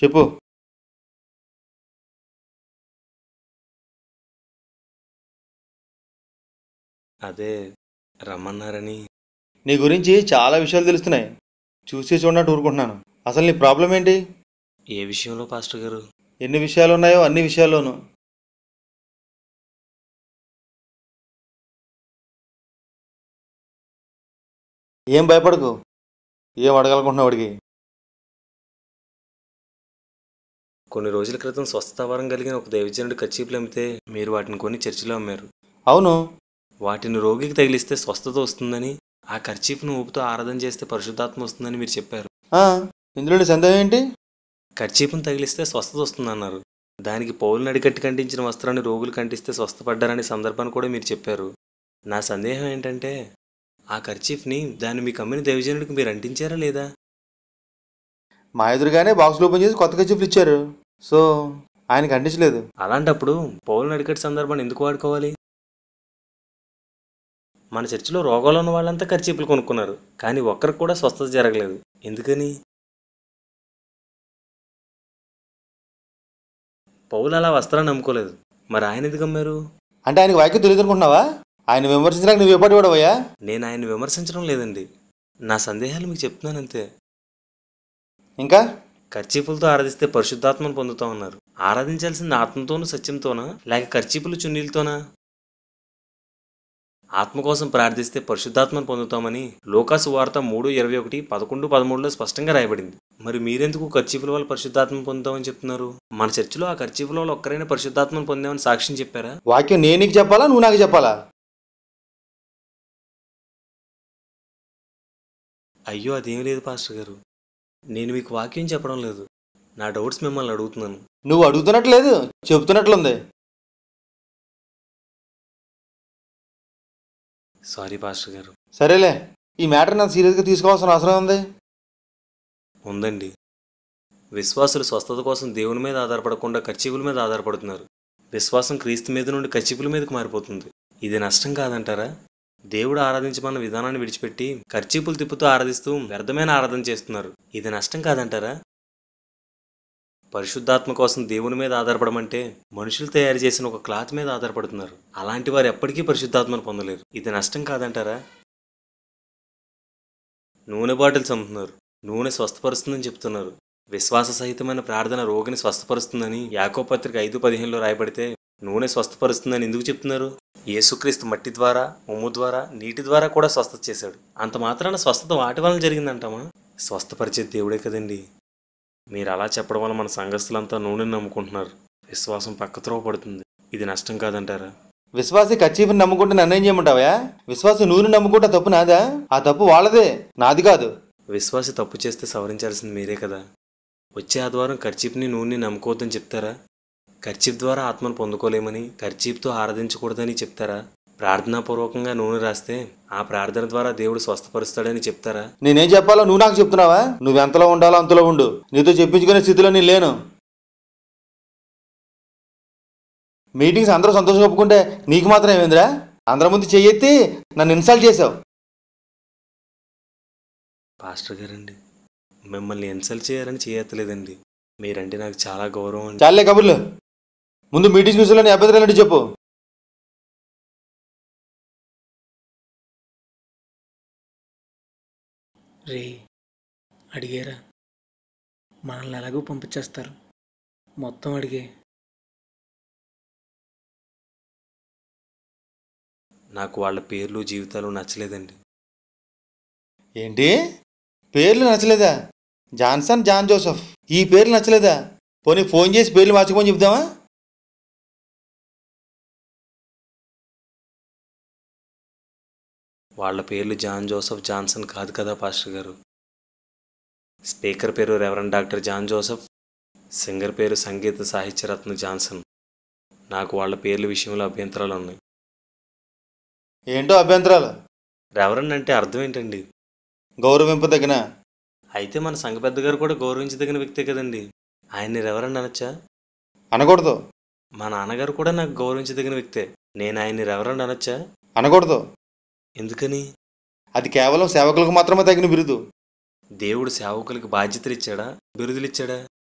చెప్పు అదే రమ్మన్నారని నీ గురించి చాలా విషయాలు తెలుస్తున్నాయి చూసి చూడనట్టు ఊరుకుంటున్నాను అసలు నీ ప్రాబ్లం ఏంటి ఏ విషయంలో పాస్టర్ గారు ఎన్ని విషయాలు ఉన్నాయో అన్ని విషయాల్లోనూ ఏం భయపడకు ఏం అడగాలనుకుంటున్నావు వాడికి కొన్ని రోజుల క్రితం స్వస్థవరం కలిగిన ఒక దైవజనుడు కచ్చీపులు అమ్మితే మీరు వాటిని కొన్ని చర్చిలో అమ్మారు అవును వాటిని రోగికి తగిలిస్తే స్వస్థత వస్తుందని ఆ ఖర్చీఫ్ను ఊపుతో ఆరాధన చేస్తే పరిశుద్ధాత్మ వస్తుందని మీరు చెప్పారు ఇందులో సందేహం ఏంటి ఖర్చీఫ్ను తగిలిస్తే స్వస్థత వస్తుందన్నారు దానికి పౌలు అడిగట్టి కంటించిన వస్త్రాన్ని రోగులు కంటిస్తే స్వస్థపడ్డారనే సందర్భాన్ని కూడా మీరు చెప్పారు నా సందేహం ఏంటంటే ఆ ఖర్చీఫ్ని దాన్ని మీ కమ్మిన దైవజనుడికి మీరు అంటించారా లేదా మా ఎదురుగానే బాక్స్ ఓపెన్ చేసి కొత్తగా కచ్చిపులు ఇచ్చారు సో ఆయన కండించలేదు అలాంటప్పుడు పౌరులు అడిగట్ సందర్భాన్ని ఎందుకు వాడుకోవాలి మన చర్చిలో రోగాలు ఉన్న వాళ్ళంతా ఖర్చీపులు కొనుక్కున్నారు కానీ ఒక్కరికి కూడా స్వస్థత జరగలేదు ఎందుకని పౌలు అలా వస్త్రాన్ని నమ్ముకోలేదు మరి ఆయన ఎందుకు అమ్మారు అంటే ఆయనకు వాక్యం తెలియదు అనుకుంటున్నావా ఆయన విమర్శించడానికి నువ్వు ఎప్పటి పడవయ్యా నేను ఆయన విమర్శించడం లేదండి నా సందేహాలు మీకు చెప్తున్నాను అంతే ఇంకా ఖర్చీపులతో ఆరాధిస్తే పరిశుద్ధాత్మను పొందుతా ఉన్నారు ఆరాధించాల్సింది ఆత్మతోనూ సత్యంతోనా లేక ఖర్చీపులు చున్నీలతోనా ఆత్మ కోసం ప్రార్థిస్తే పరిశుద్ధాత్మను పొందుతామని లోకాసు వార్త మూడు ఇరవై ఒకటి పదకొండు పదమూడులో స్పష్టంగా రాయబడింది మరి మీరెందుకు ఖర్చీపుల వల్ల పరిశుద్ధాత్మను పొందుతామని చెప్తున్నారు మన చర్చిలో ఆ ఖర్చీపుల వల్ల ఒక్కరైనా పరిశుద్ధాత్మను పొందామని సాక్ష్యం చెప్పారా వాక్యం నేను నీకు చెప్పాలా నువ్వు నాకు చెప్పాలా అయ్యో అదేం లేదు పాస్టర్ గారు నేను మీకు వాక్యం చెప్పడం లేదు నా డౌట్స్ మిమ్మల్ని అడుగుతున్నాను నువ్వు అడుగుతున్నట్లేదు చెప్తున్నట్లుంది సారీ పాస్టర్ గారు సరేలే ఈ మ్యాటర్ నాకు సీరియస్గా తీసుకోవాల్సిన అవసరం ఉంది ఉందండి విశ్వాసులు స్వస్థత కోసం దేవుని మీద ఆధారపడకుండా కచ్చిపుల మీద ఆధారపడుతున్నారు విశ్వాసం క్రీస్తు మీద నుండి కచ్చిపుల మీదకి మారిపోతుంది ఇది నష్టం కాదంటారా దేవుడు ఆరాధించమన్న విధానాన్ని విడిచిపెట్టి ఖర్చీపులు తిప్పుతూ ఆరాధిస్తూ వ్యర్థమైన ఆరాధన చేస్తున్నారు ఇది నష్టం కాదంటారా పరిశుద్ధాత్మ కోసం దేవుని మీద ఆధారపడమంటే మనుషులు తయారు చేసిన ఒక క్లాత్ మీద ఆధారపడుతున్నారు అలాంటి వారు ఎప్పటికీ పరిశుద్ధాత్మను పొందలేరు ఇది నష్టం కాదంటారా నూనె బాటిల్స్ అమ్ముతున్నారు నూనె స్వస్థపరుస్తుందని చెప్తున్నారు విశ్వాస సహితమైన ప్రార్థన రోగిని స్వస్థపరుస్తుందని యాకోపత్రిక ఐదు పదిహేనులో రాయబడితే నూనె స్వస్థపరుస్తుందని ఎందుకు చెప్తున్నారు యేసుక్రీస్తు మట్టి ద్వారా ఉమ్ము ద్వారా నీటి ద్వారా కూడా స్వస్థత చేశాడు అంత మాత్రాన స్వస్థత వాటి వలన జరిగిందంటామా స్వస్థపరిచే దేవుడే కదండి మీరు అలా చెప్పడం వల్ల మన సంఘస్థులంతా నూనెని నమ్ముకుంటున్నారు విశ్వాసం పక్కత్రోవ పడుతుంది ఇది నష్టం కాదంటారా విశ్వాసి కచ్చీఫ్ని నమ్ముకుంటే నన్నేం చేయమంటావా విశ్వాసి నూనె నమ్ముకుంటే తప్పు నాదా ఆ తప్పు వాళ్ళదే నాది కాదు విశ్వాసి తప్పు చేస్తే సవరించాల్సింది మీరే కదా వచ్చే ఆదివారం ఖర్చీప్ని నూనె నమ్ముకోవద్దని చెప్తారా ఖర్చీప్ ద్వారా ఆత్మను పొందుకోలేమని ఖర్చీప్తో ఆరాధించకూడదని చెప్తారా ప్రార్థనాపూర్వకంగా నూనె రాస్తే ఆ ప్రార్థన ద్వారా దేవుడు స్వస్థపరుస్తాడని చెప్తారా నేనేం చెప్పాలో నువ్వు నాకు చెప్తున్నావా నువ్వు ఎంతలో ఉండాలో అంతలో ఉండు నీతో చెప్పించుకునే స్థితిలో నేను లేను మీటింగ్స్ అందరూ సంతోషం ఒప్పుకుంటే నీకు మాత్రం ఏమైందిరా అందరి ముందు చెయ్యెత్తి నన్ను ఇన్సల్ట్ చేసావు పాస్టర్ గారండి మిమ్మల్ని ఇన్సల్ట్ చేయాలని చేయట్లేదండి మీరంటే నాకు చాలా గౌరవం చాలే కబుర్లు ముందు మీటింగ్ న్యూస్లో నీ అభ్యంతరం ఏంటి చెప్పు రే అడిగారా మనల్ని ఎలాగో పంపించేస్తారు మొత్తం అడిగే నాకు వాళ్ళ పేర్లు జీవితాలు నచ్చలేదండి ఏంటి పేర్లు నచ్చలేదా జాన్సన్ జాన్ జోసఫ్ ఈ పేర్లు నచ్చలేదా పోనీ ఫోన్ చేసి పేర్లు మార్చుకొని చెప్దామా వాళ్ళ పేర్లు జాన్ జోసఫ్ జాన్సన్ కాదు కదా పాస్టర్ గారు స్పీకర్ పేరు reverend doctor John Joseph singer పేరు సంగీత సాహిత్యరత్న జాన్సన్ నాకు వాళ్ళ పేర్ల విషయంలో అభ్యంతరాలు ఉన్నాయి ఏంటో అభ్యంతరాలు రెవరెండ్ అంటే అర్థం ఏంటండి గౌరవింపదగిన అయితే మన సంఘ పెద్ద గారు కూడా గౌరవించదగిన వ్యక్తే కదండి ఆయన్ని రెవరెండ్ అనొచ్చా అనకూడదు మా నాన్నగారు కూడా నాకు గౌరవించదగిన వ్యక్తే నేను ఆయన్ని రెవరెండ్ అనొచ్చా అనకూడదు ఎందుకని అది కేవలం సేవకులకు మాత్రమే తగిన బిరుదు దేవుడు సేవకులకు బాధ్యతలు ఇచ్చాడా బిరుదులు ఇచ్చాడా